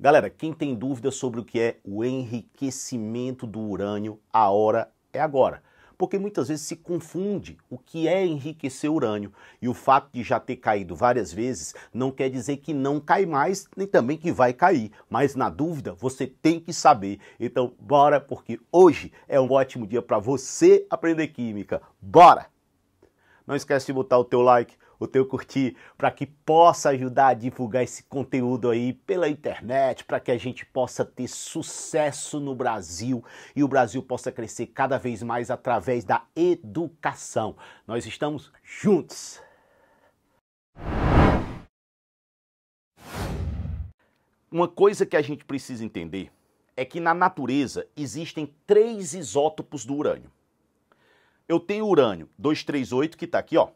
Galera, quem tem dúvida sobre o que é o enriquecimento do urânio, a hora é agora. Porque muitas vezes se confunde o que é enriquecer urânio. E o fato de já ter caído várias vezes não quer dizer que não cai mais, nem também que vai cair. Mas na dúvida, você tem que saber. Então, bora, porque hoje é um ótimo dia para você aprender química. Bora! Não esquece de botar o teu like o teu curtir para que possa ajudar a divulgar esse conteúdo aí pela internet, para que a gente possa ter sucesso no Brasil e o Brasil possa crescer cada vez mais através da educação. Nós estamos juntos. Uma coisa que a gente precisa entender é que na natureza existem três isótopos do urânio. Eu tenho urânio 238 que está aqui, ó,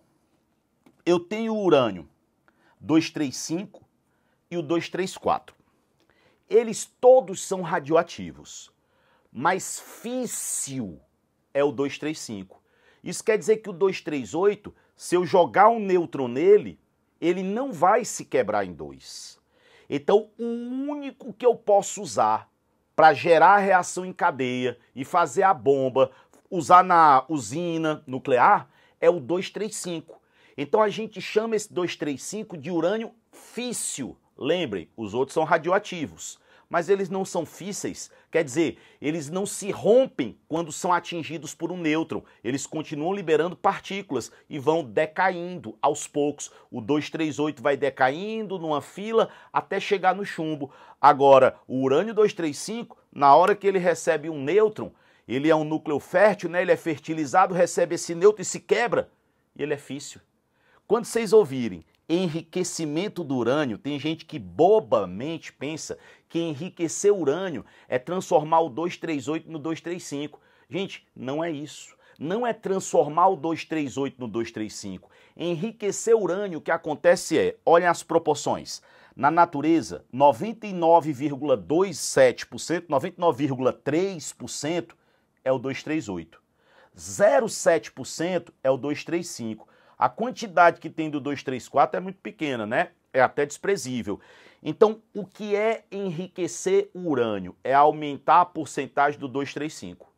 eu tenho o urânio 235 e o 234. Eles todos são radioativos, mas físsil é o 235. Isso quer dizer que o 238, se eu jogar um nêutron nele, ele não vai se quebrar em dois. Então, o único que eu posso usar para gerar a reação em cadeia e fazer a bomba, usar na usina nuclear, é o 235 então a gente chama esse 235 de urânio físsil. Lembrem, os outros são radioativos, mas eles não são físseis, quer dizer, eles não se rompem quando são atingidos por um nêutron. Eles continuam liberando partículas e vão decaindo aos poucos. O 238 vai decaindo numa fila até chegar no chumbo. Agora, o urânio 235, na hora que ele recebe um nêutron, ele é um núcleo fértil, né? ele é fertilizado, recebe esse nêutron e se quebra, e ele é físsil. Quando vocês ouvirem enriquecimento do urânio, tem gente que bobamente pensa que enriquecer urânio é transformar o 238 no 235. Gente, não é isso. Não é transformar o 238 no 235. Enriquecer urânio, o que acontece é, olhem as proporções. Na natureza, 99,27%, 99,3% é o 238. 0,7% é o 235. A quantidade que tem do 234 é muito pequena, né? É até desprezível. Então, o que é enriquecer o urânio? É aumentar a porcentagem do 235.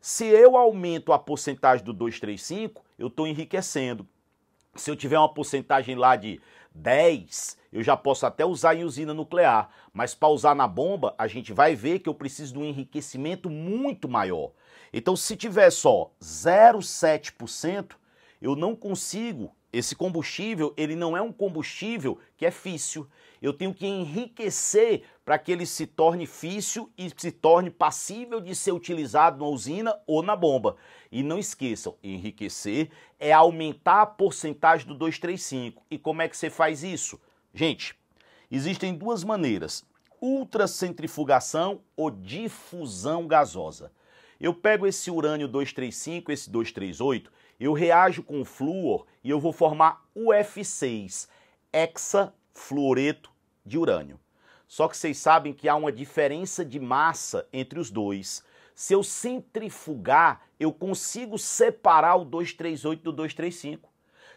Se eu aumento a porcentagem do 235, eu estou enriquecendo. Se eu tiver uma porcentagem lá de 10, eu já posso até usar em usina nuclear. Mas para usar na bomba, a gente vai ver que eu preciso de um enriquecimento muito maior. Então, se tiver só 0,7%, eu não consigo. Esse combustível, ele não é um combustível que é fício. Eu tenho que enriquecer para que ele se torne fício e se torne passível de ser utilizado na usina ou na bomba. E não esqueçam, enriquecer é aumentar a porcentagem do 235. E como é que você faz isso? Gente, existem duas maneiras: ultracentrifugação ou difusão gasosa. Eu pego esse urânio 235, esse 238 eu reajo com o flúor e eu vou formar UF6, hexafluoreto de urânio. Só que vocês sabem que há uma diferença de massa entre os dois. Se eu centrifugar, eu consigo separar o 238 do 235.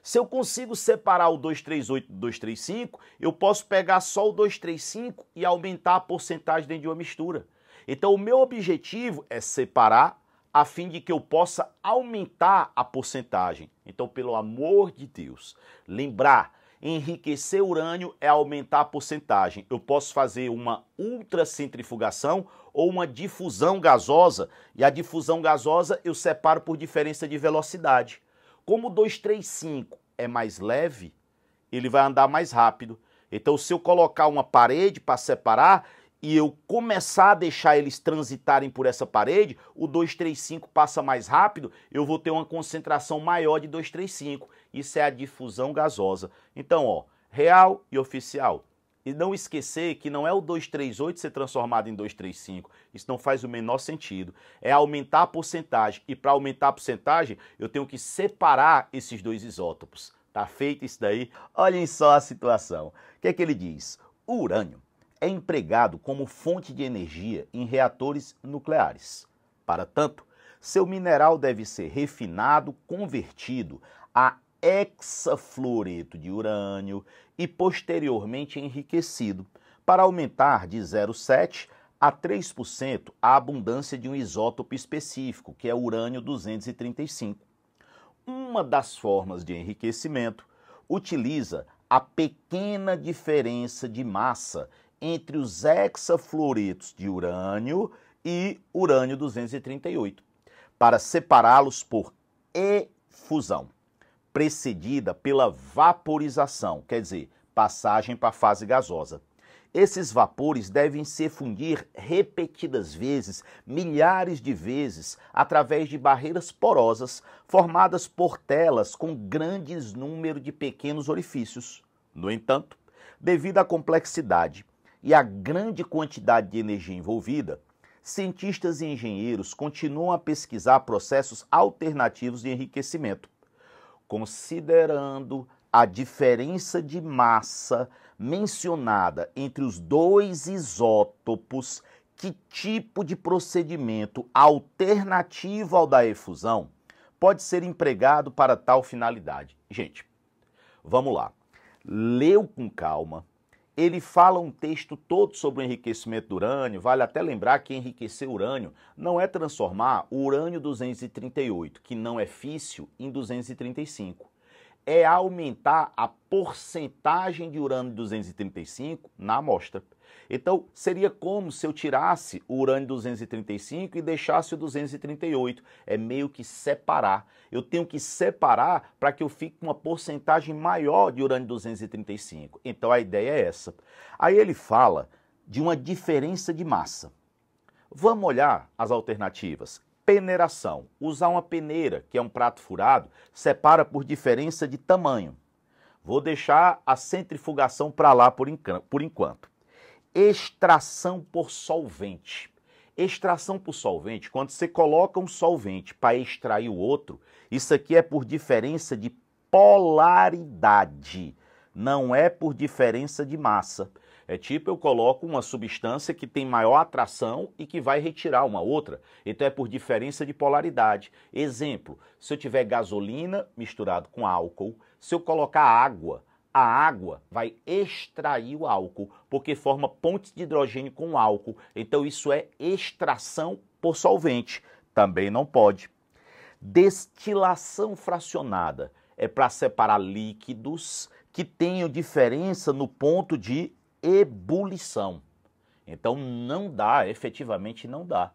Se eu consigo separar o 238 do 235, eu posso pegar só o 235 e aumentar a porcentagem dentro de uma mistura. Então, o meu objetivo é separar a fim de que eu possa aumentar a porcentagem. Então, pelo amor de Deus, lembrar, enriquecer urânio é aumentar a porcentagem. Eu posso fazer uma ultracentrifugação ou uma difusão gasosa, e a difusão gasosa eu separo por diferença de velocidade. Como o 235 é mais leve, ele vai andar mais rápido. Então, se eu colocar uma parede para separar, e eu começar a deixar eles transitarem por essa parede, o 235 passa mais rápido, eu vou ter uma concentração maior de 235. Isso é a difusão gasosa. Então, ó, real e oficial. E não esquecer que não é o 238 ser transformado em 235. Isso não faz o menor sentido. É aumentar a porcentagem. E para aumentar a porcentagem, eu tenho que separar esses dois isótopos. Tá feito isso daí? Olhem só a situação. O que é que ele diz? O urânio é empregado como fonte de energia em reatores nucleares. Para tanto, seu mineral deve ser refinado, convertido a hexafluoreto de urânio e posteriormente enriquecido, para aumentar de 0,7 a 3% a abundância de um isótopo específico, que é urânio 235. Uma das formas de enriquecimento utiliza a pequena diferença de massa entre os hexafluoretos de urânio e urânio 238, para separá-los por efusão, precedida pela vaporização, quer dizer, passagem para a fase gasosa. Esses vapores devem se fundir repetidas vezes, milhares de vezes, através de barreiras porosas formadas por telas com grandes número de pequenos orifícios. No entanto, devido à complexidade e a grande quantidade de energia envolvida, cientistas e engenheiros continuam a pesquisar processos alternativos de enriquecimento, considerando a diferença de massa mencionada entre os dois isótopos. Que tipo de procedimento alternativo ao da efusão pode ser empregado para tal finalidade? Gente, vamos lá. Leu com calma, ele fala um texto todo sobre o enriquecimento do urânio. Vale até lembrar que enriquecer urânio não é transformar o urânio 238, que não é físsil, em 235. É aumentar a porcentagem de urânio 235 na amostra. Então, seria como se eu tirasse o urânio 235 e deixasse o 238. É meio que separar. Eu tenho que separar para que eu fique com uma porcentagem maior de urânio 235. Então, a ideia é essa. Aí ele fala de uma diferença de massa. Vamos olhar as alternativas. Peneiração. Usar uma peneira, que é um prato furado, separa por diferença de tamanho. Vou deixar a centrifugação para lá por, por enquanto extração por solvente. Extração por solvente, quando você coloca um solvente para extrair o outro, isso aqui é por diferença de polaridade, não é por diferença de massa. É tipo eu coloco uma substância que tem maior atração e que vai retirar uma outra. Então é por diferença de polaridade. Exemplo: se eu tiver gasolina misturado com álcool, se eu colocar água, a água vai extrair o álcool, porque forma pontes de hidrogênio com álcool. Então isso é extração por solvente. Também não pode. Destilação fracionada é para separar líquidos que tenham diferença no ponto de ebulição. Então não dá, efetivamente não dá.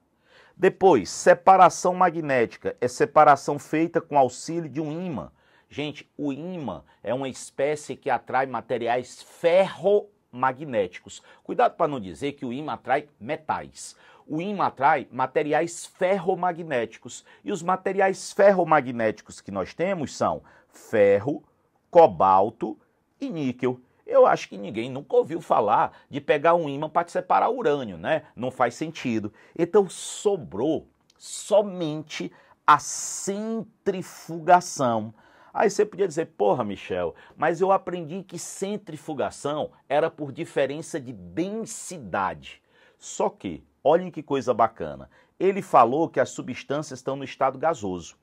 Depois, separação magnética é separação feita com auxílio de um ímã Gente, o ímã é uma espécie que atrai materiais ferromagnéticos. Cuidado para não dizer que o ímã atrai metais. O ímã atrai materiais ferromagnéticos. E os materiais ferromagnéticos que nós temos são ferro, cobalto e níquel. Eu acho que ninguém nunca ouviu falar de pegar um ímã para separar urânio, né? Não faz sentido. Então sobrou somente a centrifugação. Aí você podia dizer, porra, Michel, mas eu aprendi que centrifugação era por diferença de densidade. Só que, olhem que coisa bacana, ele falou que as substâncias estão no estado gasoso.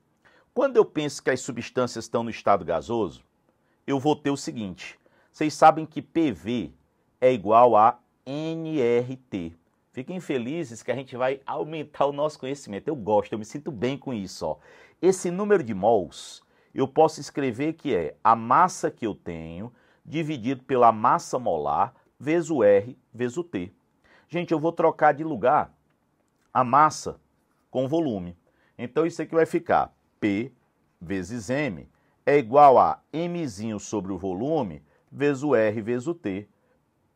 Quando eu penso que as substâncias estão no estado gasoso, eu vou ter o seguinte: vocês sabem que PV é igual a NRT. Fiquem felizes que a gente vai aumentar o nosso conhecimento. Eu gosto, eu me sinto bem com isso. Ó. Esse número de mols eu posso escrever que é a massa que eu tenho dividido pela massa molar vezes o R vezes o T. Gente, eu vou trocar de lugar a massa com o volume. Então isso aqui vai ficar P vezes M é igual a Mzinho sobre o volume vezes o R vezes o T.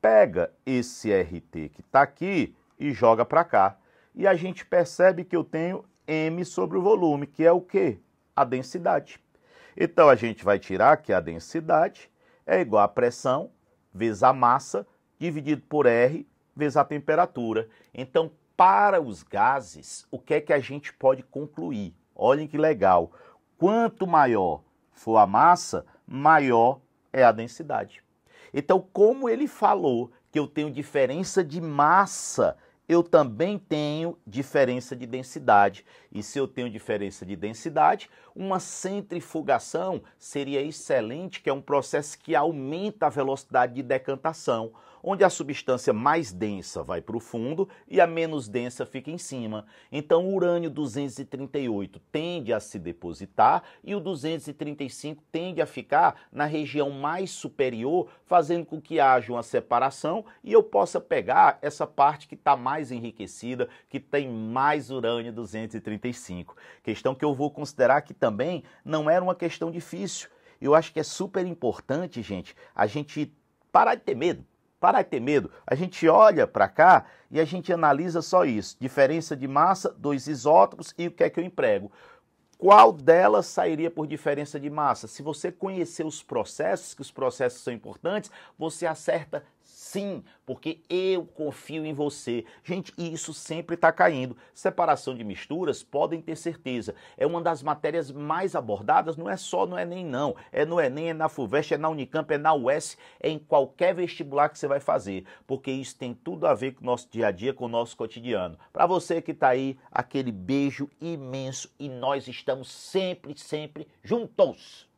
Pega esse RT que está aqui e joga para cá. E a gente percebe que eu tenho M sobre o volume, que é o quê? A densidade. Então a gente vai tirar que a densidade é igual à pressão vezes a massa dividido por R vezes a temperatura. Então, para os gases, o que é que a gente pode concluir? Olhem que legal. Quanto maior for a massa, maior é a densidade. Então, como ele falou que eu tenho diferença de massa eu também tenho diferença de densidade. E se eu tenho diferença de densidade, uma centrifugação seria excelente, que é um processo que aumenta a velocidade de decantação onde a substância mais densa vai para o fundo e a menos densa fica em cima. Então, o urânio 238 tende a se depositar e o 235 tende a ficar na região mais superior, fazendo com que haja uma separação e eu possa pegar essa parte que está mais enriquecida, que tem mais urânio 235. Questão que eu vou considerar que também não era uma questão difícil. Eu acho que é super importante, gente, a gente parar de ter medo. Para de ter medo. A gente olha para cá e a gente analisa só isso. Diferença de massa, dois isótopos e o que é que eu emprego. Qual delas sairia por diferença de massa? Se você conhecer os processos, que os processos são importantes, você acerta Sim, porque eu confio em você. Gente, e isso sempre está caindo. Separação de misturas, podem ter certeza. É uma das matérias mais abordadas, não é só no Enem, não. É no Enem, é, é, é na FUVEST, é na Unicamp, é na UES, é em qualquer vestibular que você vai fazer. Porque isso tem tudo a ver com o nosso dia a dia, com o nosso cotidiano. Para você que está aí, aquele beijo imenso e nós estamos sempre, sempre juntos.